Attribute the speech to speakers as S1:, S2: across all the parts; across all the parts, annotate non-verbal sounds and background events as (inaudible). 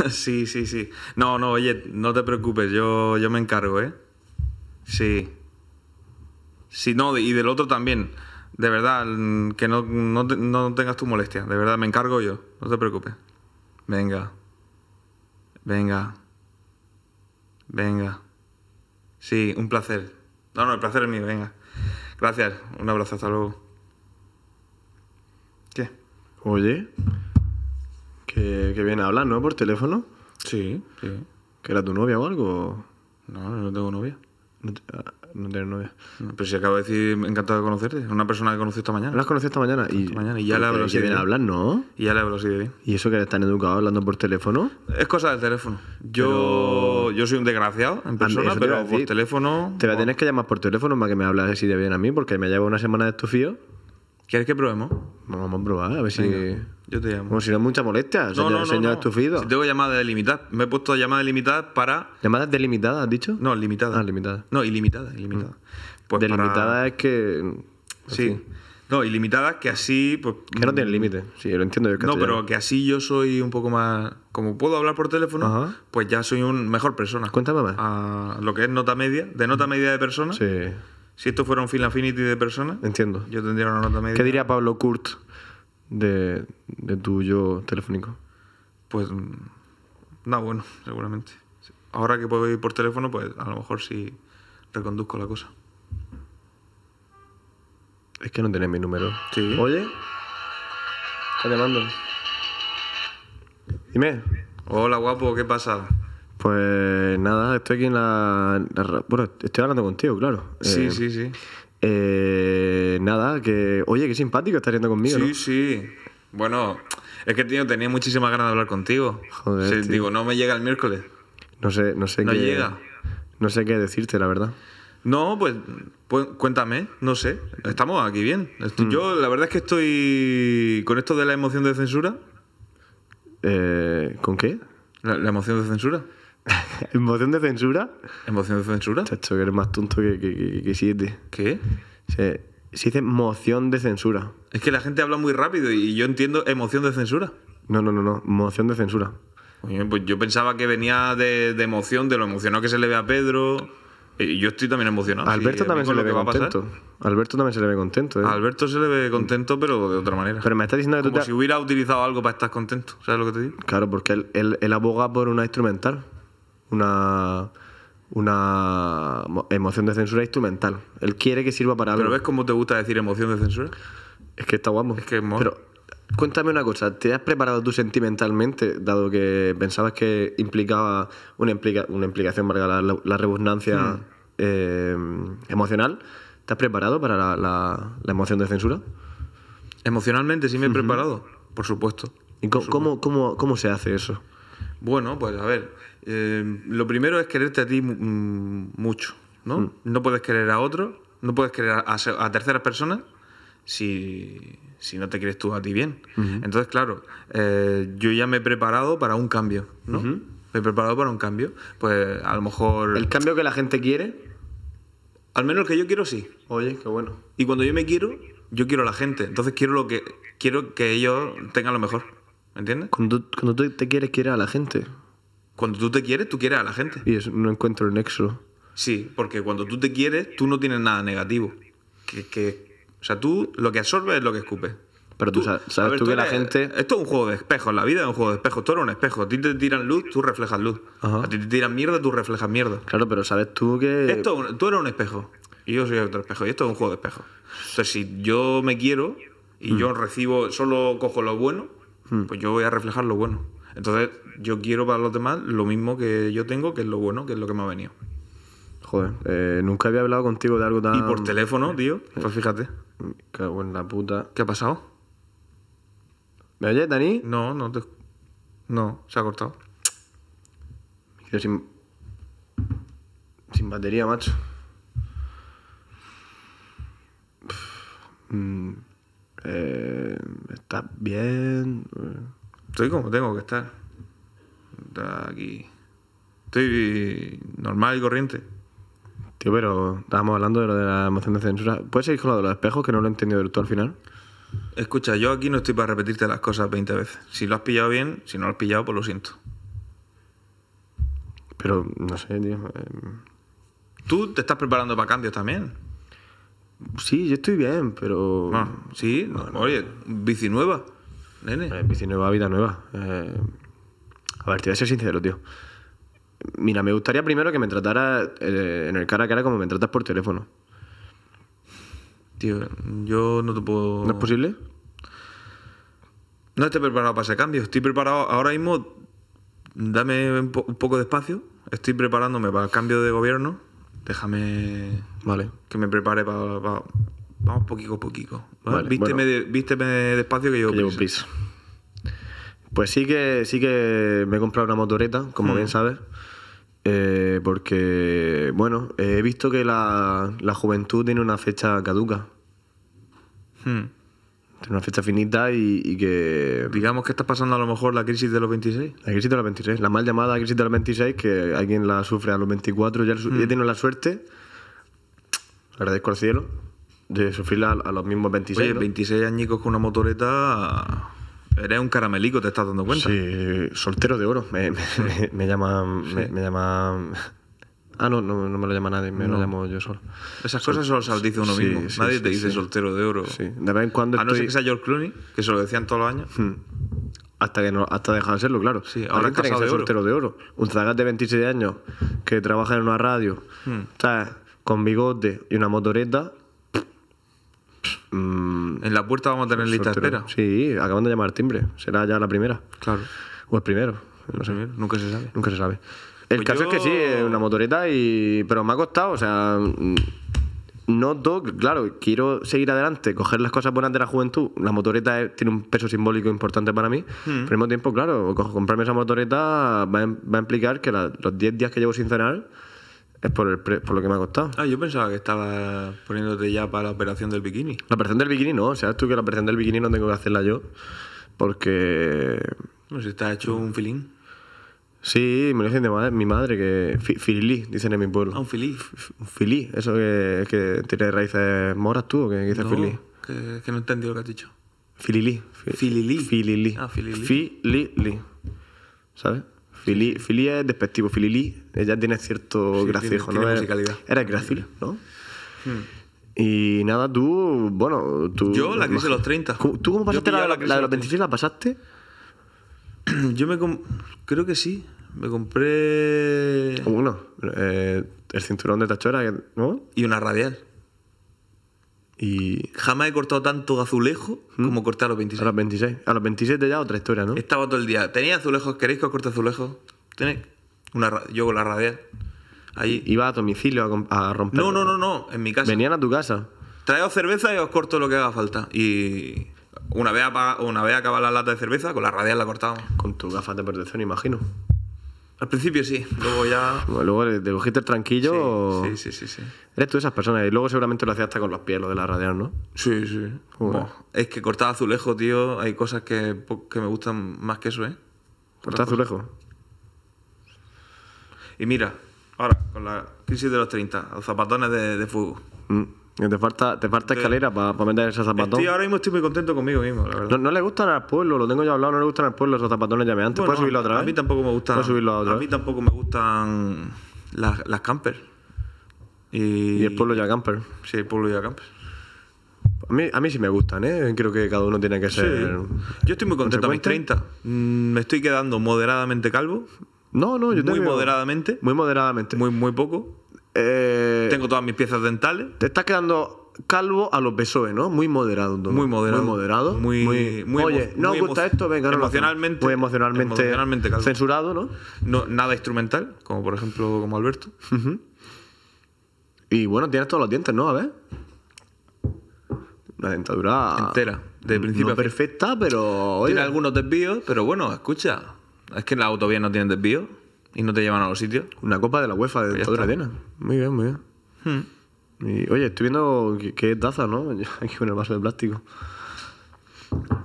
S1: (laughs) sí, sí, sí. No, no, oye, no te preocupes, yo, yo me encargo, ¿eh? Sí. Sí, no, y del otro también. De verdad, mm, que no, no tengas tu molestia. De verdad, me encargo yo. No te preocupes. Venga. Venga. Venga. Sí, un placer. No, no, el placer es mío, venga. Gracias, un abrazo, hasta luego.
S2: ¿Qué? Oye, que, que viene a hablar, ¿no? Por teléfono. Sí, ¿Que era tu novia o algo? No, no tengo novia. No, te, ah, novia. pero si acabo de decir, encantado de conocerte. Una persona que conocí esta mañana. ¿La has conocido esta mañana? Y, mañana, y ya le hablo así. Que viene a hablar, ¿no?
S1: Y ya le hablo así de bien.
S2: ¿Y eso que eres tan educado hablando por teléfono?
S1: Es cosa del teléfono. Yo, yo soy un desgraciado en ah, persona, pero por teléfono.
S2: Te la tienes que llamar por teléfono para que me hablas así de bien a mí, porque me llevo una semana de estufío. ¿Quieres que probemos? vamos a probar, a ver si. Yo te llamo. Como si no es mucha molestia, no, señor, no, no, Si
S1: tengo llamadas delimitadas, me he puesto llamadas delimitadas para.
S2: ¿Llamadas delimitadas, has dicho? No, limitadas. Ah, limitadas. No, ilimitadas, ilimitadas. Mm. Pues delimitadas es que. Sí. No, ilimitadas que así. Pues, que no tienen límite, sí, lo entiendo yo. No, pero
S1: que así yo soy un poco más. Como puedo hablar por teléfono, pues ya soy un mejor persona. Cuéntame más. A lo que es nota media, de nota media de persona... Sí si esto fuera un film affinity de personas,
S2: entiendo. Yo tendría una nota media. ¿Qué diría Pablo Kurt de, de tu yo telefónico? Pues mm,
S1: nada bueno, seguramente. Ahora que puedo ir por teléfono, pues a lo mejor sí
S2: reconduzco la cosa. Es que no tenés mi número. Sí. Oye, está llamando. Dime.
S1: Hola, guapo, ¿qué pasa?
S2: Pues nada, estoy aquí en la. bueno, estoy hablando contigo, claro. Sí, eh, sí, sí. Eh, nada, que. Oye, qué simpático estar yendo conmigo. Sí,
S1: sí. Bueno, es que tío, tenía muchísimas ganas de hablar contigo.
S2: Joder. Digo, no me llega el miércoles. No sé, no sé no llega. No sé qué decirte, la verdad.
S1: No, pues, pues, cuéntame, no sé. Estamos aquí bien. Mm. Yo la verdad es que estoy con esto de la emoción de censura.
S2: Eh, ¿Con qué? la emoción de censura. (laughs) ¿Emoción de censura? ¿Emoción de censura? Chacho, que eres más tonto que, que, que, siete. ¿Qué? Se, dice moción de censura.
S1: Es que la gente habla muy rápido y yo entiendo emoción
S2: de censura. No, no, no, no. Moción de censura. Oye,
S1: pues yo pensaba que venía de, emoción, de lo emocionado que se le ve a Pedro. Y yo estoy también emocionado. Alberto también se le ve contento.
S2: Alberto también se le ve contento. ¿eh?
S1: Alberto se le ve contento, pero de otra
S2: manera. Pero me estás diciendo
S1: que tú si hubiera utilizado algo para estar contento. ¿Sabes lo que te digo?
S2: Claro, porque él, él, él aboga por una instrumental una, una emoción de censura instrumental. Él quiere que sirva para ¿Pero ves
S1: cómo te gusta decir emoción de censura?
S2: Es que está guapo. Es que Pero cuéntame una cosa, ¿te has preparado tú sentimentalmente, dado que pensabas que implicaba una, implicación, valga la, la, hmm. eh, emocional? ¿Te has preparado para la, emoción de censura? Emocionalmente sí me he preparado, por supuesto. ¿Y cómo se hace eso?
S1: Bueno, pues a ver, eh, lo primero es quererte a ti mm, mucho, ¿no? Mm. No puedes querer a otro, no puedes querer a, terceras personas si, no te quieres tú a ti bien. Entonces, claro, eh, yo ya me he preparado para un cambio, ¿no? Me he preparado para un cambio. Pues a lo mejor... ¿El cambio que la gente quiere? Al menos el que yo quiero, sí. Oye, qué bueno. Y cuando yo me quiero, yo quiero a la gente. Entonces quiero, lo que, quiero que ellos tengan lo mejor entiendes?
S2: Cuando, tú te quieres, quieres a la gente.
S1: Cuando tú te quieres, tú quieres a la gente.
S2: Y no encuentro el nexo.
S1: Sí, porque cuando tú te quieres, tú no tienes nada negativo. Que, o sea, tú lo que absorbes es lo que escupes.
S2: Pero tú, sabes, tú, que la
S1: gente. Esto es un juego de espejos, la vida es un juego de espejos, tú eres un espejo. A ti te tiran luz, tú reflejas luz. A ti te tiran mierda, tú reflejas mierda. Claro, pero sabes tú que. Esto, tú eres un espejo. Y yo soy otro espejo. Y esto es un juego de espejos. Entonces, si yo me quiero y mm. yo recibo, solo cojo lo bueno, Hmm. pues yo voy a reflejar lo bueno. Entonces, yo quiero para los demás lo mismo que yo tengo, que es lo bueno, que es lo que me ha venido.
S2: Joder, eh, nunca había hablado contigo de algo tan. Y por
S1: teléfono, tío.
S2: Eh, pues fíjate. Cago en la puta. ¿Qué ha pasado? ¿Me oyes, Dani? No, no te. No, se ha cortado. sin. batería, macho. Mm eh, ¿estás bien? Eh. Estoy como tengo que estar. aquí. Estoy normal y corriente. Tío, pero estábamos hablando de lo de la moción de censura. ¿Puedes seguir con lo de los espejos que no lo he entendido del todo al final?
S1: Escucha, yo aquí no estoy para repetirte las cosas 20 veces. Si lo has pillado bien, si no lo has pillado, pues lo siento.
S2: Pero no sé, tío. Eh.
S1: Tú te estás preparando para cambios también.
S2: Sí, yo estoy bien, pero. Ah, sí, oye, bici nueva, nene. Eh, bici nueva, vida nueva. Eh, a ver, te voy a ser sincero, tío. Mira, me gustaría primero que me tratara eh, en el cara a cara como me tratas por teléfono.
S1: Tío, yo no te puedo. ¿No es posible? No estoy preparado para ese cambio. Estoy preparado ahora mismo. Dame un, un poco de espacio. Estoy preparándome para el cambio de gobierno. Déjame Vale. Que me prepare para. Pa, vamos poquito a poquito. vísteme,
S2: despacio que yo llevo Pues sí que, sí que me he comprado una motoreta, como bien mm. sabes. Eh, porque, bueno, he visto que la, juventud tiene una fecha caduca. Hmm. Tiene una fecha finita y, que... Digamos que está pasando a lo mejor la crisis de los 26. La crisis de los 26, la mal llamada crisis de los 26, que alguien la sufre a los 24, hmm. ya tiene la suerte agradezco al cielo de sufrirla a los mismos 26. Oye, 26 añicos con
S1: una motoreta. Eres un caramelico, te estás dando cuenta.
S2: Sí, soltero de oro. Me, me, (laughs) me, me Ah, no, no, me lo llama nadie, me lo llamo yo solo.
S1: Esas cosas solo se las dice uno mismo. nadie te dice soltero de oro. Sí, de
S2: vez en cuando. A no ser que sea George Clooney, que se lo decían todos los años. Hmm. Hasta que no, hasta dejar de serlo, claro. Sí, ahora que soltero de oro. Un zagat de 26 años que trabaja en una radio. Hmm. ¿sabes? con bigote y una motoreta. Mm,
S1: en la puerta vamos a tener lista de espera.
S2: Sí, acaban de llamar timbre. Será ya la primera. Claro. O el primero. No sé. Nunca se sabe. Nunca se sabe. El pues caso es que sí, una motoreta y. Pero me ha costado, o sea. Mm, Noto, claro, quiero seguir adelante, coger las cosas buenas de la juventud. La motoreta tiene un peso simbólico importante para mí. Mm. Pero al mismo tiempo, claro, comprarme esa motoreta va, a, implicar que los 10 días que llevo sin cenar es por, el por lo que me ha costado. Ah, yo pensaba que estabas poniéndote ya para la operación del bikini. La operación del bikini no, O sea, tú que la operación del bikini no tengo que hacerla yo porque... No, sé, te hecho un filín. Sí, me lo dicen de madre, mi madre, que fililí dicen en mi pueblo. Ah, un filí. un filí, eso que, que tiene raíces moras tú, o que, dice filí? no, filí.
S1: Que, que no entendido lo que has dicho.
S2: Fililí. Fililí. Fililí. Ah, fililí. Fililí. ¿Sabes? Filí, es despectivo, Philly ella tiene cierto sí, ¿no? Era, gracil, ¿no?
S1: Hmm.
S2: Y nada, tú, bueno, tú... Yo la crisis de los 30. ¿Tú cómo pasaste la, la, de los 26? ¿La pasaste? (clears throat) Yo me... Creo que sí. Me compré... Uno. Eh, el cinturón de Tachora, ¿no? Y una radial. Y
S1: jamás he cortado
S2: tanto azulejo ¿Mm? como
S1: corté a los 26. A los 26. A los 27 ya otra historia, ¿no? Estaba todo el día. ¿Tenía azulejos? ¿Queréis que os corte azulejos? ¿Tenéis? Una, yo con la radial. Allí. ¿Iba a domicilio a, romper? No, no, no, no. En mi casa. Venían a tu casa. Traeos cerveza y os corto lo que haga falta. Y una vez, apaga, una vez la lata de cerveza, con la radial la cortamos. Con tu gafas de protección, imagino. Al principio sí, luego ya.
S2: luego te cogiste el tranquillo. Sí, sí, sí, sí, Eres tú esas personas y luego seguramente lo hacías hasta con los pies, lo de la radial, ¿no? Sí, sí. Es que cortar azulejo, tío, hay cosas que, me gustan más que eso, ¿eh?
S1: Cortar azulejo. Y mira, ahora, con la crisis de los 30, los zapatones
S2: de, fútbol. fuego. Mm. Te falta, escalera para meter esos zapatones. Sí, ahora
S1: mismo estoy muy contento conmigo mismo, la
S2: verdad. No, le gustan al pueblo, lo tengo ya hablado, no le gustan al pueblo esos zapatones llameantes. Puedes subirlo otra vez. A mí tampoco me gustan. a mí tampoco me gustan las, las campers. Y... el pueblo ya camper. Sí, el pueblo ya camper. A mí, a mí sí me gustan, ¿eh? Creo que cada uno tiene que ser. Yo estoy muy contento a mis 30.
S1: Mm, me estoy quedando moderadamente calvo.
S2: No, no, yo tengo Muy moderadamente. Muy moderadamente. Muy, muy poco. Eh, Tengo todas mis piezas dentales. Te estás quedando calvo a los PSOE, ¿no? Muy moderado. Muy moderado. Muy moderado. Muy, Oye, ¿no os gusta esto? Venga, no emocionalmente, Muy emocionalmente, censurado, ¿no?
S1: ¿no? Nada instrumental, como por ejemplo como Alberto. Y bueno, tienes todos los dientes, ¿no? A ver. Una dentadura... Entera, de principio perfecta, pero... Tiene algunos desvíos, pero bueno, escucha. Es que en la autovía no tienen
S2: desvíos y no te llevan a los sitios. Una copa de la UEFA de toda cadena. Muy bien, muy bien. Hmm. Y, oye, estoy viendo que, taza, ¿no? (laughs) Aquí con el vaso de plástico.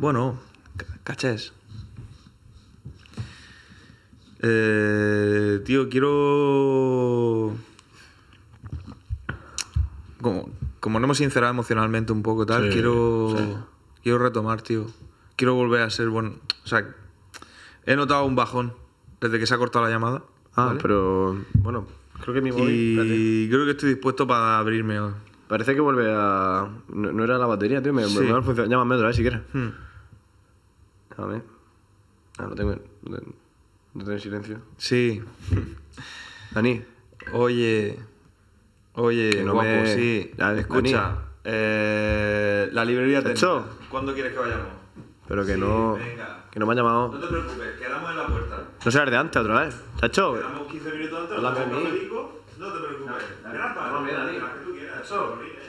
S2: Bueno, cachés.
S1: Eh, tío, quiero. Como, no hemos sincerado emocionalmente un poco, tal, quiero. Quiero retomar, tío. Quiero volver a ser bueno. O sea, he notado un bajón desde que se
S2: ha cortado la llamada. Ah, pero bueno, creo que mi móvil. Y creo que estoy dispuesto para abrirme. Parece que vuelve a. No, era la batería, tío. Me, sí. me funcionar. Llámame otra vez si quieres. Hmm. A ver. Ah, no tengo. No tengo, silencio. Sí. (laughs) Dani. Oye. Oye, que no guapo, me... sí. La escucha. Eh, la librería de.
S1: ¿Cuándo quieres que vayamos?
S2: Pero que no. Que no me han llamado. No te
S1: preocupes, quedamos en la
S2: puerta. No el de antes otra vez. ¿Chacho? Quedamos 15 minutos antes, Hola, no te
S1: preocupes. No, no, preocupes, Grapa, no, no,